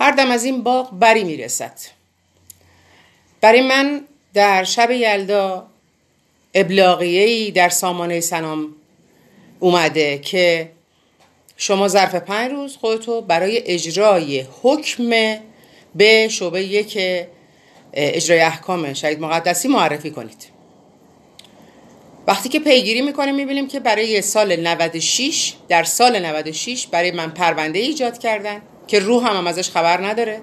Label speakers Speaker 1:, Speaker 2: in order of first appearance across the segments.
Speaker 1: هر دم از این باغ بری میرسد برای من در شب یلدا ابلاغیه‌ای در سامانه سنام اومده که شما ظرف پنج روز خودتو برای اجرای حکم به شعبه یک اجرای احکام شهید مقدسی معرفی کنید وقتی که پیگیری میکنه میبینیم که برای سال 96 در سال 96 برای من پرونده ایجاد کردن که روح هم, هم ازش خبر نداره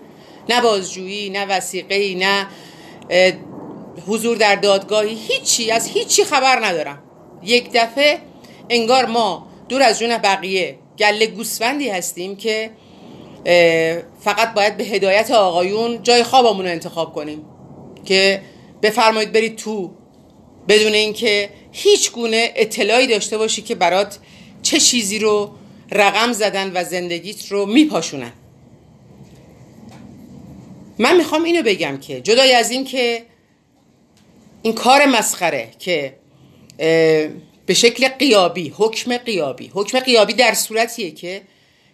Speaker 1: نه بازجویی نه وسیقه نه حضور در دادگاهی هیچی از هیچی خبر ندارم یک دفعه انگار ما دور از جون بقیه گله گوسفندی هستیم که فقط باید به هدایت آقایون جای خوابمون رو انتخاب کنیم که بفرمایید برید تو بدون اینکه هیچ گونه اطلاعی داشته باشی که برات چه چیزی رو رقم زدن و زندگیت رو میپاشونن من میخوام اینو بگم که جدای از این که این کار مسخره که به شکل قیابی حکم قیابی حکم قیابی در صورتیه که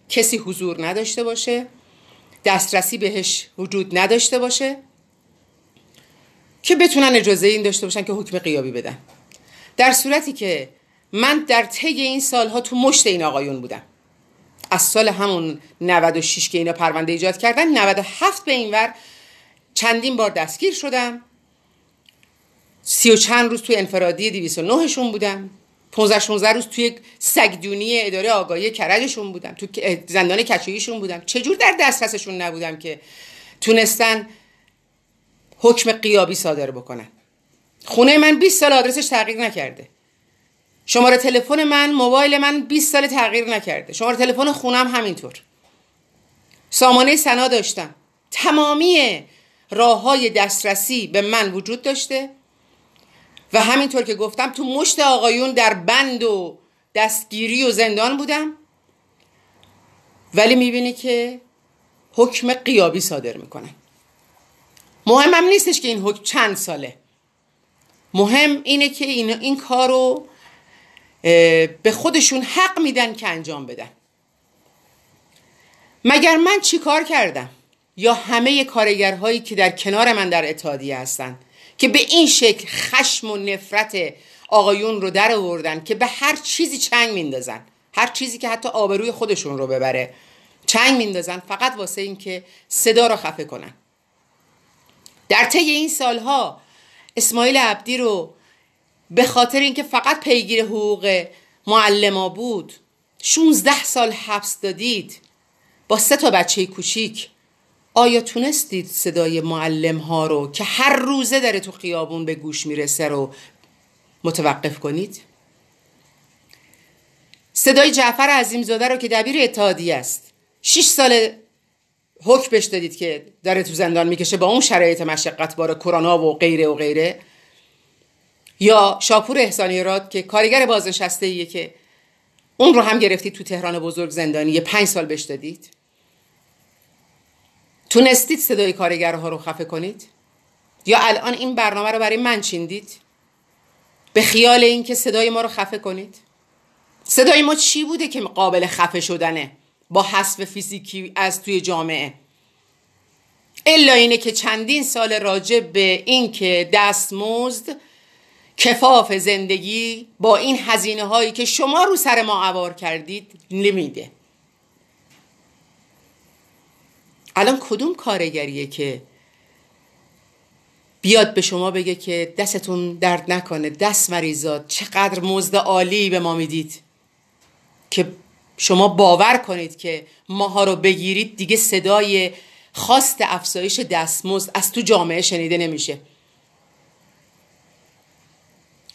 Speaker 1: کسی حضور نداشته باشه دسترسی بهش وجود نداشته باشه که بتونن اجازه این داشته باشن که حکم قیابی بدن در صورتی که من در طی این سالها تو مشت این آقایون بودم از سال همون 96 که اینا پرونده ایجاد کردن 97 به اینور چندین بار دستگیر شدم سی و چند روز توی انفرادی 209 شون بودم 15 16 روز توی سگدونی اداره آگاهی کرجشون بودم تو زندان کچویشون بودم چجور در دسترسشون نبودم که تونستن حکم قیابی صادر بکنن خونه من 20 سال آدرسش تغییر نکرده شماره تلفن من موبایل من 20 سال تغییر نکرده شماره تلفن خونم همینطور سامانه سنا داشتم تمامی راه های دسترسی به من وجود داشته و همینطور که گفتم تو مشت آقایون در بند و دستگیری و زندان بودم ولی میبینی که حکم قیابی صادر میکنن مهمم نیستش که این حکم چند ساله مهم اینه که این, این کار رو به خودشون حق میدن که انجام بدن مگر من چی کار کردم یا همه کارگرهایی که در کنار من در اتحادیه هستند که به این شکل خشم و نفرت آقایون رو در آوردن که به هر چیزی چنگ میندازن هر چیزی که حتی آبروی خودشون رو ببره چنگ میندازن فقط واسه اینکه صدا رو خفه کنن در طی این سالها اسماعیل عبدی رو به خاطر اینکه فقط پیگیر حقوق معلما بود 16 سال حبس دادید با سه تا بچه کوچیک آیا تونستید صدای معلم ها رو که هر روزه داره تو خیابون به گوش میرسه رو متوقف کنید؟ صدای جعفر عظیم رو که دبیر اتحادیه است 6 سال حکم بش دادید که داره تو زندان میکشه با اون شرایط مشقت بار کرونا و غیره و غیره یا شاپور احسانی راد که کارگر بازنشسته ایه که اون رو هم گرفتید تو تهران بزرگ زندانی یه پنج سال بش دادید تونستید صدای کارگرها رو خفه کنید یا الان این برنامه رو برای من چیندید به خیال اینکه صدای ما رو خفه کنید صدای ما چی بوده که قابل خفه شدنه با حسب فیزیکی از توی جامعه الا اینه که چندین سال راجع به این که دستمزد کفاف زندگی با این هزینه هایی که شما رو سر ما عوار کردید نمیده الان کدوم کارگریه که بیاد به شما بگه که دستتون درد نکنه دست مریضات چقدر مزد عالی به ما میدید که شما باور کنید که ماها رو بگیرید دیگه صدای خواست افزایش دستمزد از تو جامعه شنیده نمیشه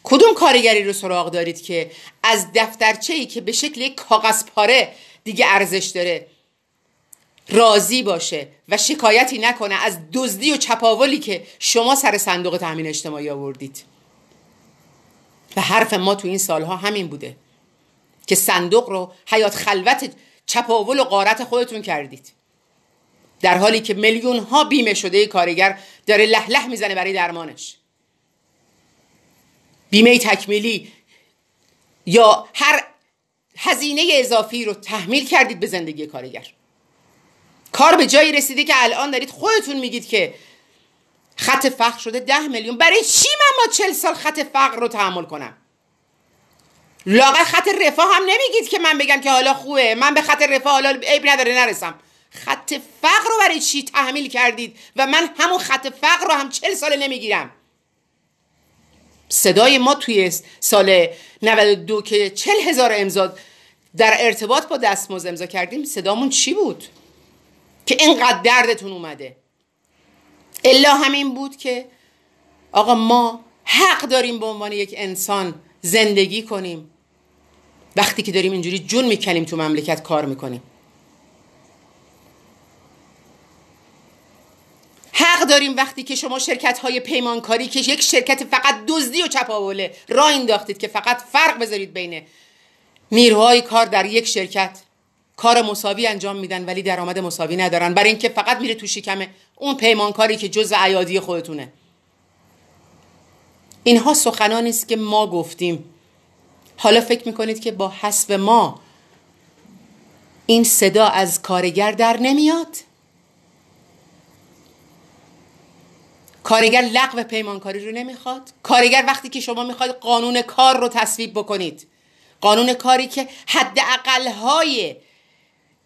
Speaker 1: کدوم کارگری رو سراغ دارید که از دفترچه ای که به شکل یک کاغذ پاره دیگه ارزش داره راضی باشه و شکایتی نکنه از دزدی و چپاولی که شما سر صندوق تامین اجتماعی آوردید و حرف ما تو این سالها همین بوده که صندوق رو حیات خلوت چپاول و قارت خودتون کردید در حالی که میلیون ها بیمه شده کارگر داره لح لح میزنه برای درمانش بیمه تکمیلی یا هر هزینه اضافی رو تحمیل کردید به زندگی کارگر کار به جایی رسیده که الان دارید خودتون میگید که خط فقر شده ده میلیون برای چی من ما چل سال خط فقر رو تحمل کنم لاغت خط رفاه هم نمیگید که من بگم که حالا خوبه من به خط رفاه حالا عیب نداره نرسم خط فقر رو برای چی تحمیل کردید و من همون خط فقر رو هم چل ساله نمیگیرم صدای ما توی سال 92 که چل هزار امضا در ارتباط با دستمزد امضا کردیم صدامون چی بود که اینقدر دردتون اومده الا همین بود که آقا ما حق داریم به عنوان یک انسان زندگی کنیم وقتی که داریم اینجوری جون میکنیم تو مملکت کار میکنیم حق داریم وقتی که شما شرکت های پیمانکاری که یک شرکت فقط دزدی و چپاوله را انداختید که فقط فرق بذارید بین نیروهای کار در یک شرکت کار مساوی انجام میدن ولی درآمد مساوی ندارن برای اینکه فقط میره تو شکم اون پیمانکاری که جزء عیادی خودتونه اینها سخنانی است که ما گفتیم حالا فکر میکنید که با حسب ما این صدا از کارگر در نمیاد کارگر لغو پیمانکاری رو نمیخواد کارگر وقتی که شما میخواد قانون کار رو تصویب بکنید قانون کاری که حد های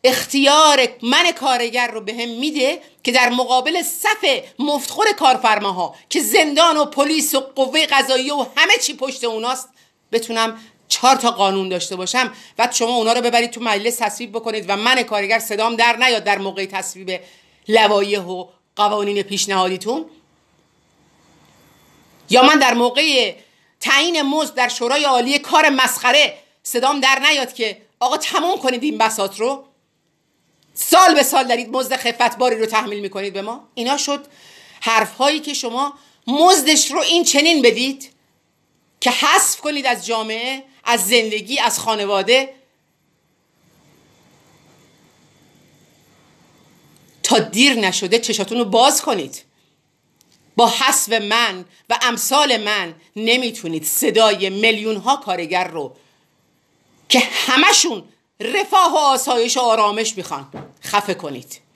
Speaker 1: اختیار من کارگر رو به هم میده که در مقابل صف مفتخور کارفرماها که زندان و پلیس و قوه قضایی و همه چی پشت اوناست بتونم چهار تا قانون داشته باشم بعد شما اونا رو ببرید تو مجلس تصویب بکنید و من کارگر صدام در نیاد در موقع تصویب لوایح و قوانین پیشنهادیتون یا من در موقع تعیین مزد در شورای عالی کار مسخره صدام در نیاد که آقا تموم کنید این بسات رو سال به سال دارید مزد خفتباری رو تحمیل میکنید به ما اینا شد حرف هایی که شما مزدش رو این چنین بدید که حذف کنید از جامعه از زندگی از خانواده تا دیر نشده چشاتون رو باز کنید با حسب من و امثال من نمیتونید صدای میلیون ها کارگر رو که همشون رفاه و آسایش و آرامش میخوان خفه کنید